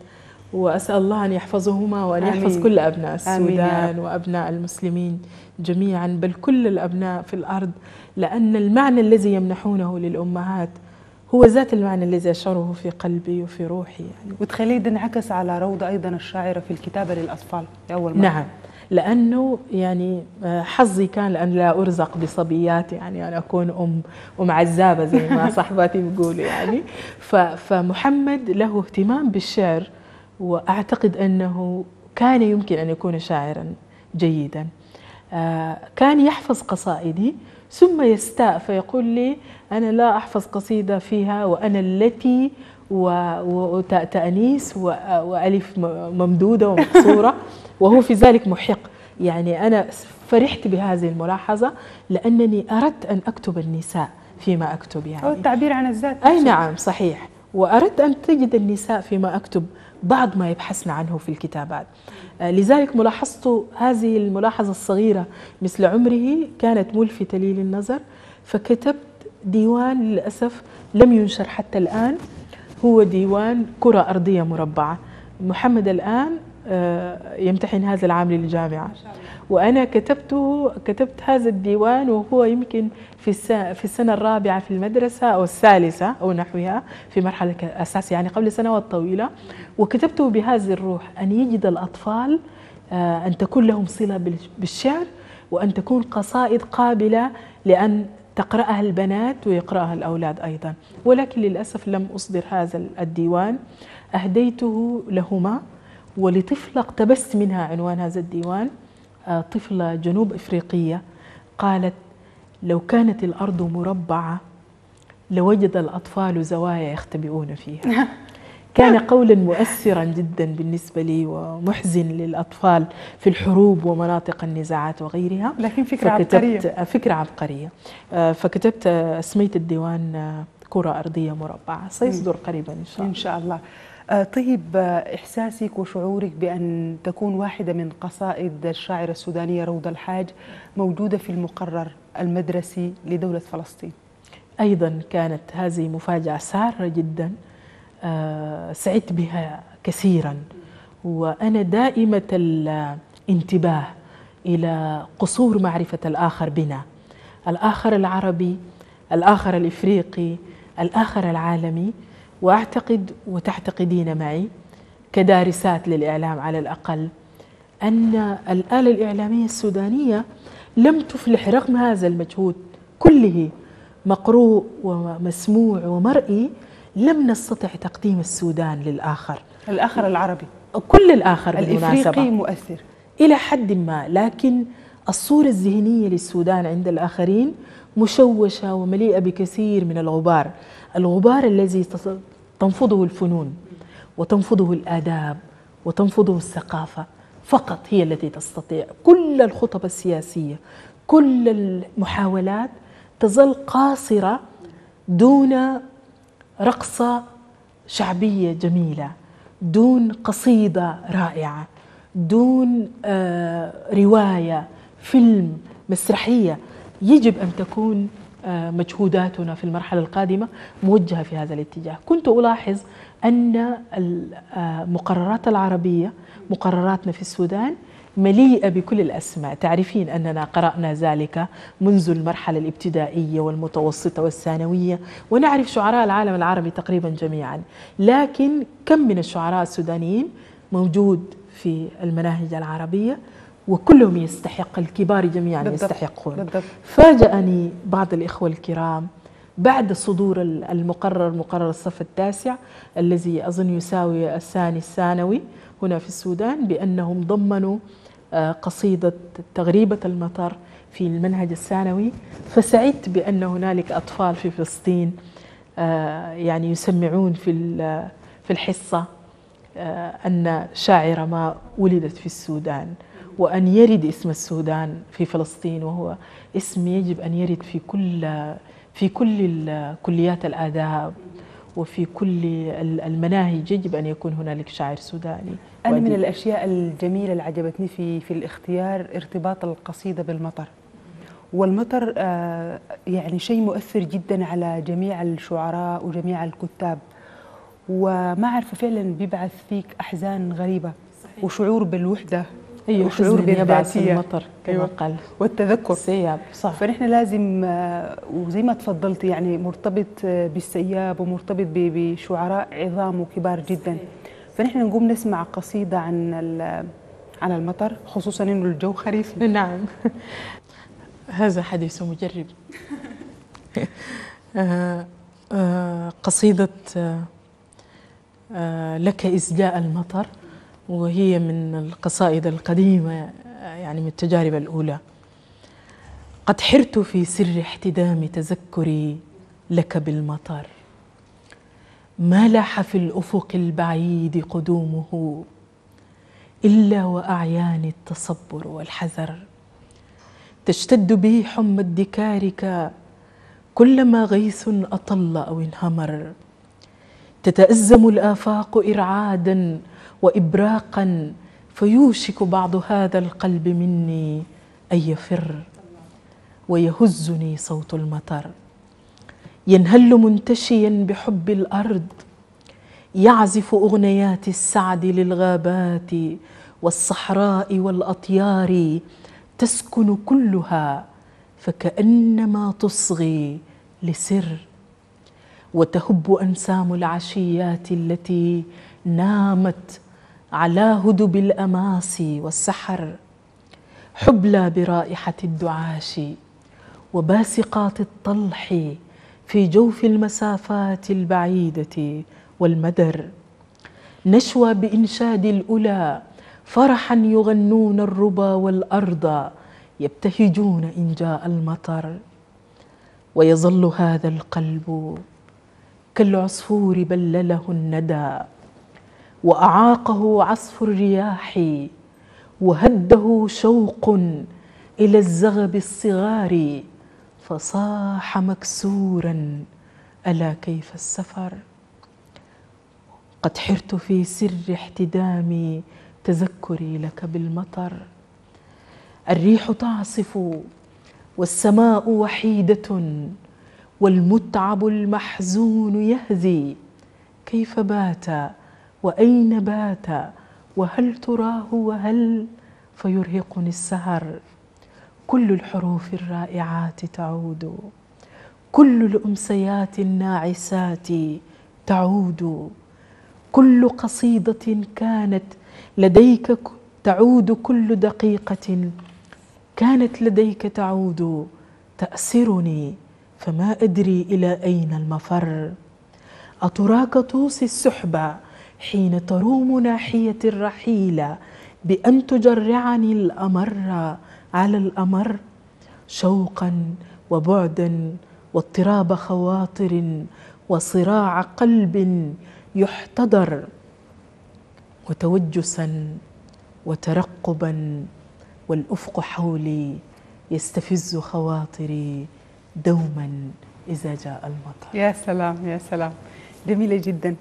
وأسأل الله أن يحفظهما وأن آمين. يحفظ كل أبناء السودان وأبناء المسلمين جميعا بل كل الأبناء في الأرض لأن المعنى الذي يمنحونه للأمهات هو ذات المعنى الذي أشعره في قلبي وفي روحي يعني. وتخليه ده انعكس على روضة أيضا الشاعرة في الكتابة للأطفال لأول مرة نعم لأنه يعني آه، حظي كان لأن لا أرزق بصبيات يعني أن أكون أم أم عزابة زي ما صاحباتي بيقولوا يعني فمحمد له اهتمام بالشعر وأعتقد أنه كان يمكن أن يكون شاعرا جيدا آه، كان يحفظ قصائدي ثم يستاء فيقول لي أنا لا أحفظ قصيدة فيها وأنا التي وتأنيس وألف ممدودة ومقصورة وهو في ذلك محق يعني أنا فرحت بهذه الملاحظة لأنني أردت أن أكتب النساء فيما أكتب يعني أو التعبير عن الذات أي نعم صحيح وأردت أن تجد النساء فيما أكتب بعض ما يبحثنا عنه في الكتابات آه، لذلك ملاحظته هذه الملاحظة الصغيرة مثل عمره كانت ملفتة لي للنظر فكتبت ديوان للأسف لم ينشر حتى الآن هو ديوان كرة أرضية مربعة محمد الآن آه، يمتحن هذا العام للجامعة وأنا كتبته كتبت هذا الديوان وهو يمكن في في السنة الرابعة في المدرسة أو الثالثة أو نحوها في مرحلة أساسية يعني قبل سنوات طويلة وكتبته بهذه الروح أن يجد الأطفال آه، أن تكون لهم صلة بالشعر وأن تكون قصائد قابلة لأن تقرأها البنات ويقرأها الأولاد أيضا ولكن للأسف لم أصدر هذا الديوان أهديته لهما ولطفلة اقتبست منها عنوان هذا الديوان آه، طفلة جنوب إفريقية قالت لو كانت الأرض مربعة لوجد الأطفال زوايا يختبئون فيها كان قولا مؤثرا جدا بالنسبة لي ومحزن للأطفال في الحروب ومناطق النزاعات وغيرها لكن فكرة عبقرية آه، فكرة عبقرية آه، فكتبت اسميت آه، الديوان كرة أرضية مربعة سيصدر قريبا إن شاء الله إن شاء الله طيب إحساسك وشعورك بأن تكون واحدة من قصائد الشاعرة السودانية روضة الحاج موجودة في المقرر المدرسي لدولة فلسطين أيضا كانت هذه مفاجأة سارة جدا آه، سعدت بها كثيرا وأنا دائمة الانتباه إلى قصور معرفة الآخر بنا الآخر العربي الآخر الإفريقي الآخر العالمي وأعتقد وتعتقدين معي كدارسات للإعلام على الأقل أن الآلة الإعلامية السودانية لم تفلح رغم هذا المجهود كله مقروء ومسموع ومرئي لم نستطع تقديم السودان للآخر الآخر العربي كل الآخر بالمناسبة مؤثر إلى حد ما لكن الصورة الذهنية للسودان عند الآخرين مشوشة ومليئة بكثير من الغبار الغبار الذي تنفضه الفنون وتنفضه الآداب وتنفضه الثقافة فقط هي التي تستطيع كل الخطب السياسية كل المحاولات تظل قاصرة دون رقصة شعبية جميلة دون قصيدة رائعة دون آه، رواية فيلم مسرحية يجب أن تكون آه، مجهوداتنا في المرحلة القادمة موجهة في هذا الاتجاه كنت ألاحظ أن المقررات آه، العربية مقرراتنا في السودان مليئة بكل الأسماء تعرفين أننا قرأنا ذلك منذ المرحلة الابتدائية والمتوسطة والثانوية ونعرف شعراء العالم العربي تقريبا جميعا لكن كم من الشعراء السودانيين موجود في المناهج العربية وكلهم يستحق الكبار جميعا بالضبط. يستحقون بالضبط. فاجأني بعض الإخوة الكرام بعد صدور المقرر مقرر الصف التاسع الذي أظن يساوي الثاني الثانوي هنا في السودان بأنهم ضمنوا آه، قصيدة تغريبة المطر في المنهج الثانوي فسعدت بأن هنالك أطفال في فلسطين آه، يعني يسمعون في في الحصة آه، أن شاعرة ما ولدت في السودان وأن يرد اسم السودان في فلسطين وهو اسم يجب أن يرد في كل في كل كليات الآداب وفي كل المناهج يجب أن يكون هنالك شاعر سوداني أنا من الأشياء الجميلة اللي عجبتني في, في الاختيار ارتباط القصيدة بالمطر والمطر آه، يعني شيء مؤثر جدا على جميع الشعراء وجميع الكتاب وما أعرف فعلا بيبعث فيك أحزان غريبة صحيح. وشعور بالوحدة أيوة وشعور بالذاتية المطر كما أيوة قال والتذكر السياب صح فنحن لازم آه، وزي ما تفضلت يعني مرتبط آه، بالسياب ومرتبط بشعراء عظام وكبار جدا فنحن نقوم نسمع قصيدة عن عن المطر خصوصا انه الجو خريف نعم هذا حديث مجرب آه، قصيدة لك إذ جاء المطر وهي من القصائد القديمة يعني من التجارب الأولى قد حرت في سر احتدام تذكري لك بالمطر ما لاح في الأفق البعيد قدومه إلا وأعياني التصبر والحذر تشتد بي حمى ادكارك كلما غيث أطل أو انهمر تتأزم الآفاق إرعادا وإبراقا فيوشك بعض هذا القلب مني أن يفر ويهزني صوت المطر ينهل منتشيا بحب الأرض يعزف أغنيات السعد للغابات والصحراء والأطيار تسكن كلها فكأنما تصغي لسر وتهب أنسام العشيات التي نامت على هدب الأماصي والسحر حبلى برائحة الدعاش وباسقات الطلح في جوف المسافات البعيدة والمدر نشوى بإنشاد الأولى فرحا يغنون الربا والأرض يبتهجون إن جاء المطر ويظل هذا القلب كالعصفور بلله الندى واعاقه عصف الرياح وهده شوق الى الزغب الصغار فصاح مكسورا الا كيف السفر قد حرت في سر احتدامي تذكري لك بالمطر الريح تعصف والسماء وحيده والمتعب المحزون يهذي كيف بات وأين بات وهل تراه وهل فيرهقني السهر كل الحروف الرائعات تعود كل الأمسيات الناعسات تعود كل قصيدة كانت لديك تعود كل دقيقة كانت لديك تعود تأسرني فما أدري إلى أين المفر أتراك توصي السحبة حين تروم ناحية الرحيل بأن تجرعني الأمر على الأمر شوقا وبعدا واضطراب خواطر وصراع قلب يحتضر وتوجسا وترقبا والأفق حولي يستفز خواطري دوما إذا جاء المطر يا سلام يا سلام جميلة جداً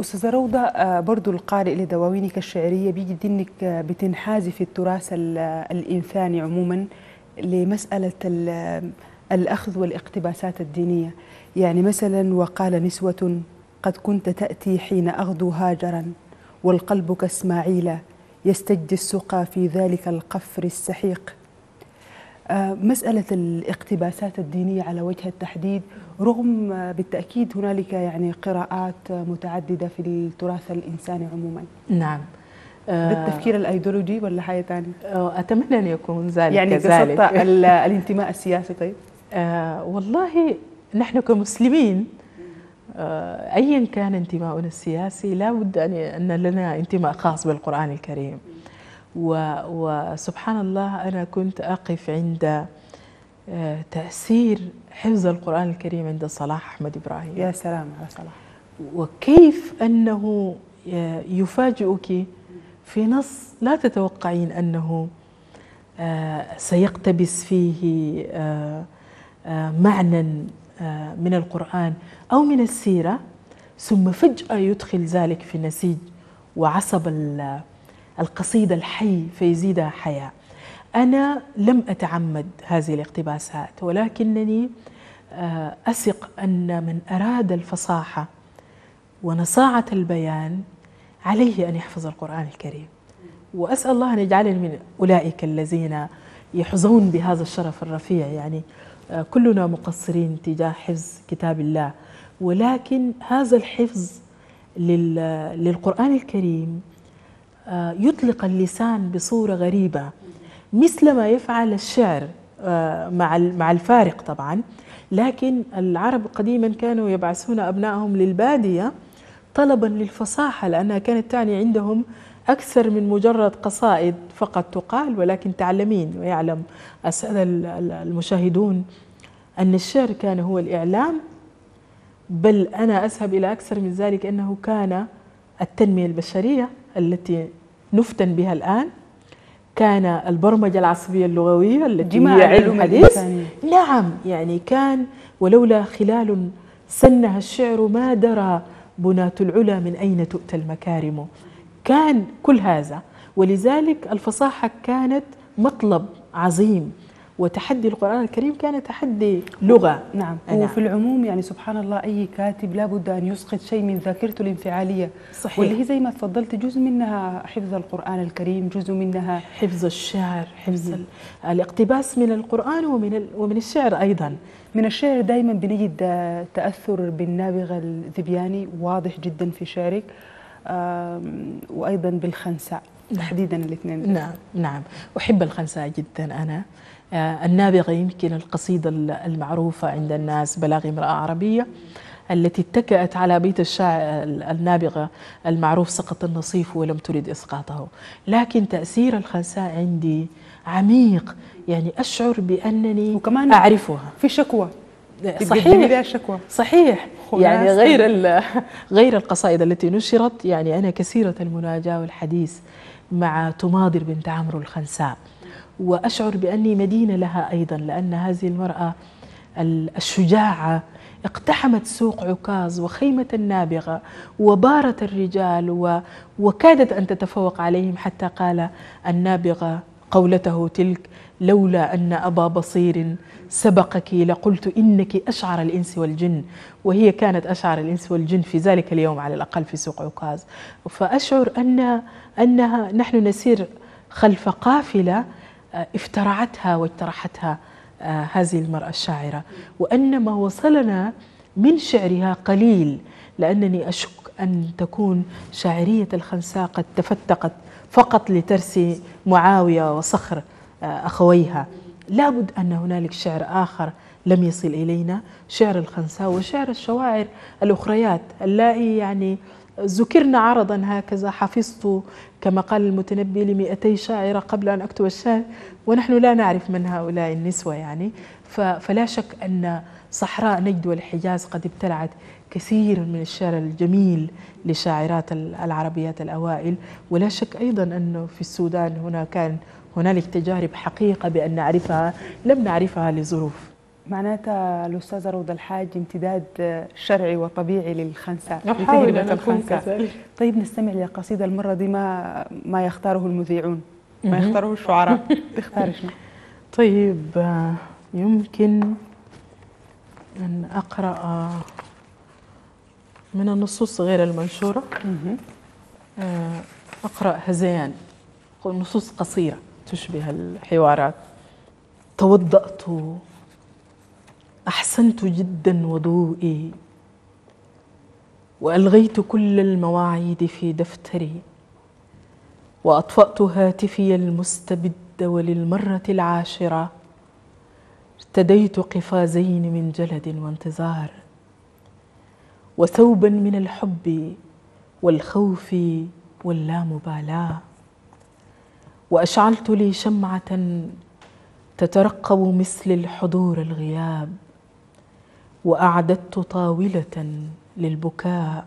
أستاذة روضة آه، برضو القارئ لدواوينك الشعرية بيجد أنك آه، بتنحازي في التراث آه، الإنساني عموما لمسألة الأخذ والاقتباسات الدينية يعني مثلا وقال نسوة قد كنت تأتي حين أغدو هاجرا والقلب كاسماعيل يستجدي السقى في ذلك القفر السحيق مسألة الاقتباسات الدينية على وجه التحديد رغم بالتأكيد هنالك يعني قراءات متعددة في التراث الإنساني عموما نعم بالتفكير آه، الايديولوجي ولا حاجه ثانيه؟ آه، اتمنى ان يكون ذلك يعني كذلك يعني الانتماء السياسي طيب؟ آه والله نحن كمسلمين آه ايا كان انتماؤنا السياسي لابد ان ان لنا انتماء خاص بالقران الكريم وسبحان الله انا كنت اقف عند آه، تأثير حفظ القرآن الكريم عند صلاح أحمد إبراهيم يا سلام على صلاح وكيف أنه يفاجئك في نص لا تتوقعين أنه آه، سيقتبس فيه آه، معنى من القرآن أو من السيرة ثم فجأة يدخل ذلك في نسيج وعصب القصيدة الحي فيزيدها حياة أنا لم أتعمد هذه الاقتباسات ولكنني آه، أثق أن من أراد الفصاحة ونصاعة البيان عليه أن يحفظ القرآن الكريم وأسأل الله أن يجعلني من أولئك الذين يحظون بهذا الشرف الرفيع يعني آه، كلنا مقصرين تجاه حفظ كتاب الله ولكن هذا الحفظ للقرآن الكريم آه، يطلق اللسان بصورة غريبة مثل ما يفعل الشعر آه، مع مع الفارق طبعا لكن العرب قديما كانوا يبعثون أبنائهم للبادية طلبا للفصاحة لأنها كانت تعني عندهم أكثر من مجرد قصائد فقط تقال ولكن تعلمين ويعلم السادة المشاهدون أن الشعر كان هو الإعلام بل أنا أذهب إلى أكثر من ذلك أنه كان التنمية البشرية التي نفتن بها الآن كان البرمجة العصبية اللغوية التي هي علم الحديث نعم يعني كان ولولا خلال سنها الشعر ما درى بناة العلا من أين تؤتى المكارم كان كل هذا ولذلك الفصاحة كانت مطلب عظيم وتحدي القرآن الكريم كان تحدي لغة نعم وفي العموم يعني سبحان الله أي كاتب لابد أن يسقط شيء من ذاكرته الانفعالية صحيح واللي هي زي ما تفضلت جزء منها حفظ القرآن الكريم جزء منها حفظ الشعر حفظ نعم. الاقتباس من القرآن ومن, ومن الشعر أيضا من الشعر دائما بنجد تأثر بالنابغة الذبياني واضح جدا في شعرك وأيضا بالخنساء نعم. تحديدا الاثنين نعم نعم أحب الخنساء جدا أنا آه، النابغة يمكن القصيدة المعروفة عند الناس بلاغ امرأة عربية التي اتكأت على بيت الشاعر النابغة المعروف سقط النصيف ولم ترد إسقاطه لكن تأثير الخنساء عندي عميق يعني أشعر بأنني وكمان أعرفها في شكوى آه، صحيح شكوى صحيح يعني غير غير القصائد التي نشرت يعني أنا كثيرة المناجاة والحديث مع تماضر بنت عمرو الخنساء وأشعر بأني مدينة لها أيضا لأن هذه المرأة الشجاعة اقتحمت سوق عكاز وخيمة النابغة وبارت الرجال و... وكادت أن تتفوق عليهم حتى قال النابغة قولته تلك لولا أن أبا بصير سبقك لقلت إنك أشعر الإنس والجن وهي كانت أشعر الإنس والجن في ذلك اليوم على الأقل في سوق عكاز فأشعر أن أنها نحن نسير خلف قافلة آه، افترعتها واجترحتها آه، هذه المرأة الشاعرة وأن ما وصلنا من شعرها قليل لأنني أشك أن تكون شاعرية الخنساء قد تفتقت فقط لترسي معاوية وصخر آه، أخويها لابد أن هنالك شعر آخر لم يصل إلينا شعر الخنساء وشعر الشواعر الأخريات اللائي يعني ذكرنا عرضا هكذا حفظت كما قال المتنبي لمئتي شاعرة قبل أن أكتب الشعر ونحن لا نعرف من هؤلاء النسوة يعني فلا شك أن صحراء نجد والحجاز قد ابتلعت كثير من الشعر الجميل لشاعرات العربيات الأوائل ولا شك أيضا أنه في السودان هنا كان هنالك تجارب حقيقة بأن نعرفها لم نعرفها لظروف معناتها الأستاذة روضة الحاج امتداد شرعي وطبيعي للخنساء نحاول أن نكون طيب نستمع لقصيدة المرة دي ما, ما يختاره المذيعون ما يختاره الشعراء تختار شنو طيب يمكن أن أقرأ من النصوص غير المنشورة آه، أقرأ هزيان نصوص قصيرة تشبه الحوارات توضأت أحسنت جدا وضوئي وألغيت كل المواعيد في دفتري وأطفأت هاتفي المستبد وللمرة العاشرة ارتديت قفازين من جلد وانتظار وثوبا من الحب والخوف واللامبالاه واشعلت لي شمعه تترقب مثل الحضور الغياب واعددت طاوله للبكاء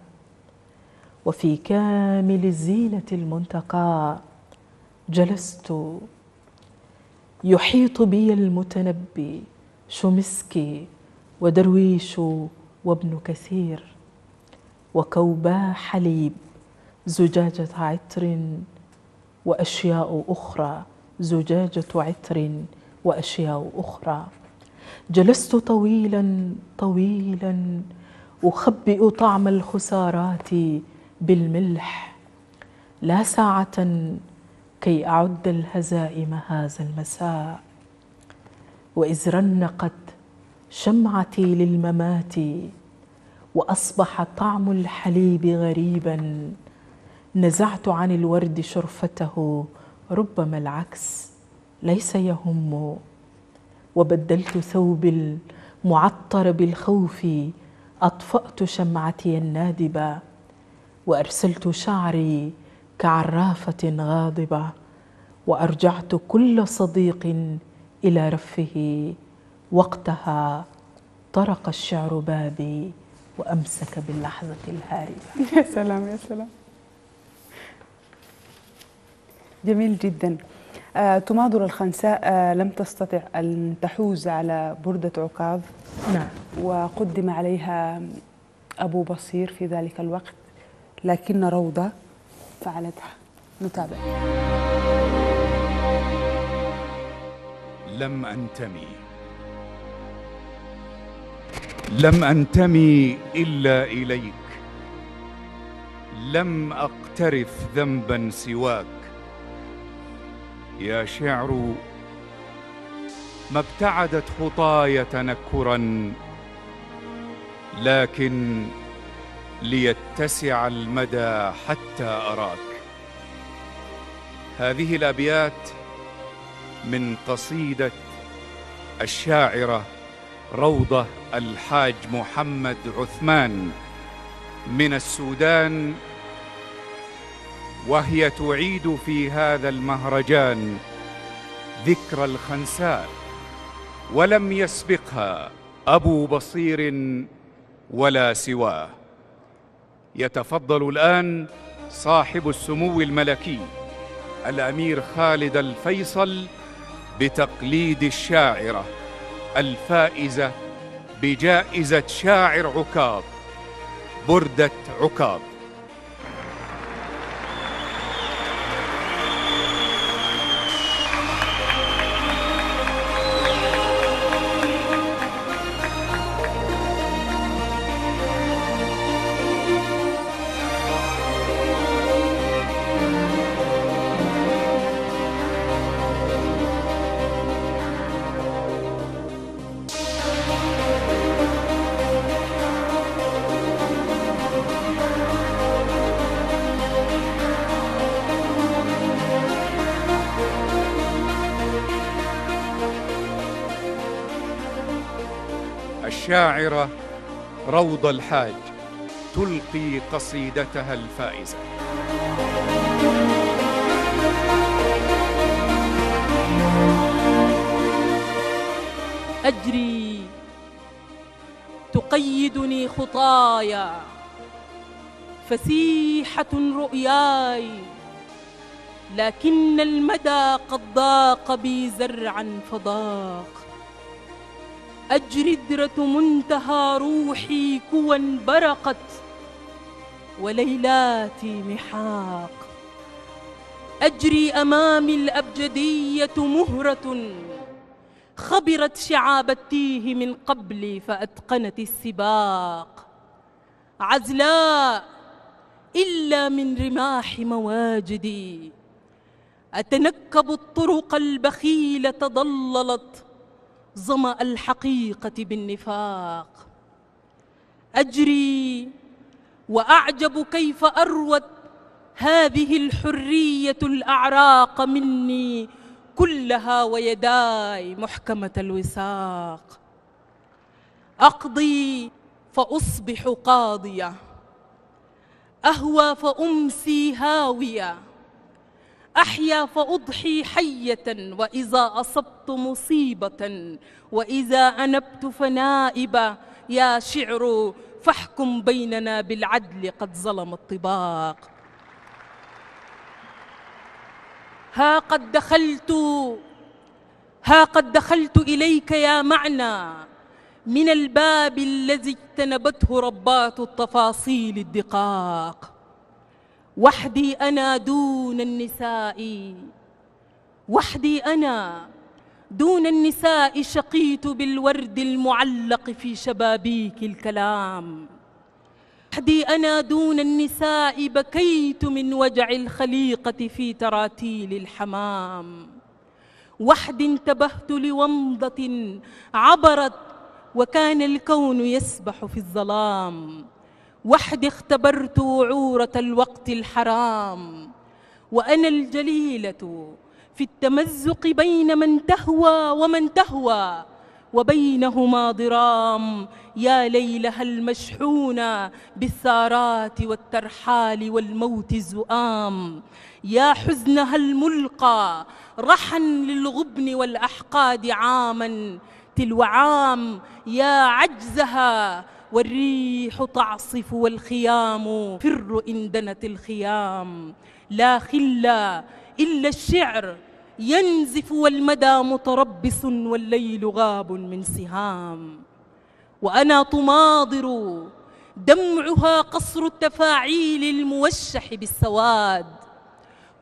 وفي كامل الزينه المنتقاء جلست يحيط بي المتنبي شمسكي ودرويش وابن كثير وكوبا حليب زجاجة عطر وأشياء أخرى زجاجة عطر وأشياء أخرى جلست طويلا طويلا أخبئ طعم الخسارات بالملح لا ساعة كي أعد الهزائم هذا المساء وإذ رنقت شمعتي للممات وأصبح طعم الحليب غريبا نزعت عن الورد شرفته ربما العكس ليس يهم وبدلت ثوبي المعطر بالخوف أطفأت شمعتي النادبة وأرسلت شعري كعرافة غاضبة وأرجعت كل صديق إلى رفه وقتها طرق الشعر بابي وأمسك باللحظة الهاربة يا سلام يا سلام جميل جداً آه، تماضر الخنساء آه، لم تستطع أن تحوز على بردة عكاظ نعم. وقدم عليها أبو بصير في ذلك الوقت لكن روضة فعلتها نتابع لم أنتمي لم أنتمي إلا إليك لم أقترف ذنبا سواك يا شعر ما ابتعدت خطاي تنكرا لكن ليتسع المدى حتى أراك هذه الأبيات من قصيدة الشاعرة روضة الحاج محمد عثمان من السودان وهي تعيد في هذا المهرجان ذكرى الخنساء ولم يسبقها أبو بصير ولا سواه يتفضل الآن صاحب السمو الملكي الأمير خالد الفيصل بتقليد الشاعرة الفائزة بجائزة شاعر عكاظ بردة عكاظ الشاعرة روضة الحاج تلقي قصيدتها الفائزة أجري تقيدني خطايا فسيحة رؤياي لكن المدى قد ضاق بي زرعا فضاق أجري منتهى روحي كوا برقت وليلاتي محاق أجري أمامي الأبجدية مهرة خبرت شعاب التيه من قبلي فأتقنت السباق عزلاء إلا من رماح مواجدي أتنكب الطرق البخيلة ضللت ظما الحقيقه بالنفاق اجري واعجب كيف اروت هذه الحريه الاعراق مني كلها ويداي محكمه الوساق اقضي فاصبح قاضيه اهوى فامسي هاويه أحيا فأضحي حية وإذا أصبت مصيبة وإذا أنبت فنائبة يا شعر فاحكم بيننا بالعدل قد ظلم الطباق ها قد دخلت ها قد دخلت إليك يا معنى من الباب الذي اجتنبته ربات التفاصيل الدقاق وحدي أنا دون النساء وحدي أنا دون النساء شقيت بالورد المعلق في شبابيك الكلام وحدي أنا دون النساء بكيت من وجع الخليقة في تراتيل الحمام وحدي انتبهت لومضة عبرت وكان الكون يسبح في الظلام وحدي اختبرت عورة الوقت الحرام وأنا الجليلة في التمزق بين من تهوى ومن تهوى وبينهما ضرام يا ليلها المشحونة بالثارات والترحال والموت الزؤام يا حزنها الملقى رحا للغبن والأحقاد عاما تلو عام يا عجزها والريح تعصف والخيام فر إن دنت الخيام لا خلا إلا الشعر ينزف والمدى متربص والليل غاب من سهام وأنا تماضر دمعها قصر التفاعيل الموشح بالسواد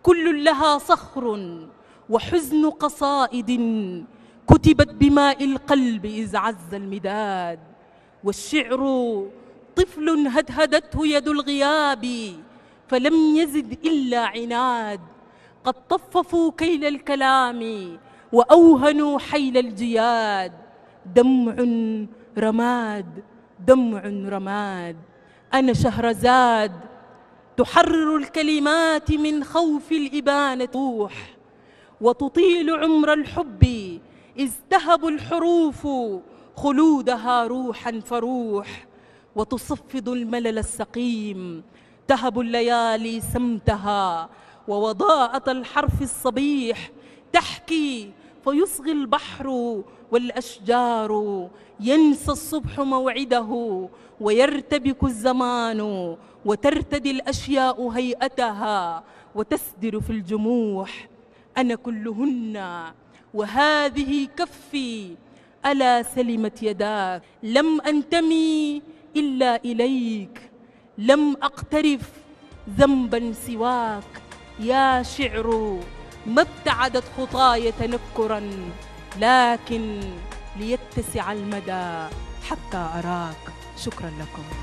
كل لها صخر وحزن قصائد كتبت بماء القلب إذ عز المداد والشعر طفل هدهدته يد الغياب فلم يزد إلا عناد قد طففوا كيل الكلام وأوهنوا حيل الجياد دمع رماد دمع رماد أنا شهرزاد تحرر الكلمات من خوف الإبانة طوح وتطيل عمر الحب ازدهب الحروف خلودها روحا فروح وتصفد الملل السقيم تهب الليالي سمتها ووضاءة الحرف الصبيح تحكي فيصغي البحر والأشجار ينسى الصبح موعده ويرتبك الزمان وترتدي الأشياء هيئتها وتسدر في الجموح أنا كلهن وهذه كفي ألا سلمت يداك لم أنتمي إلا إليك لم أقترف ذنبا سواك يا شعر ما ابتعدت خطاي تنكرا لكن ليتسع المدى حتى أراك شكرا لكم